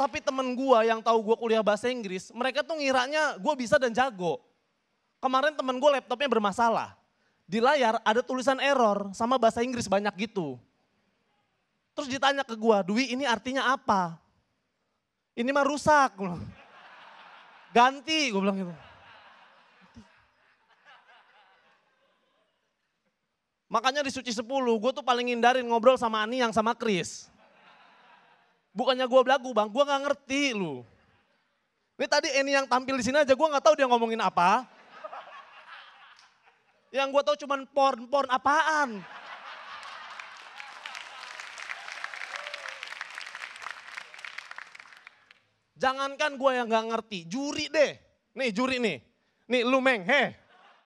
Tapi temen gue yang tahu gue kuliah bahasa Inggris, mereka tuh ngiranya gue bisa dan jago. Kemarin temen gue laptopnya bermasalah. Di layar ada tulisan error sama bahasa Inggris banyak gitu. Terus ditanya ke gue, Dwi ini artinya apa? Ini mah rusak. Ganti, gue bilang gitu. Makanya di suci 10, gue tuh paling ngindarin ngobrol sama Ani yang sama Chris. Bukannya gue belagu bang, gue gak ngerti lu. Ini tadi ini yang tampil di sini aja, gue gak tahu dia ngomongin apa. Yang gue tahu cuman porn, porn apaan. Jangankan gue yang gak ngerti, juri deh. Nih juri nih. Nih lu meng, heh.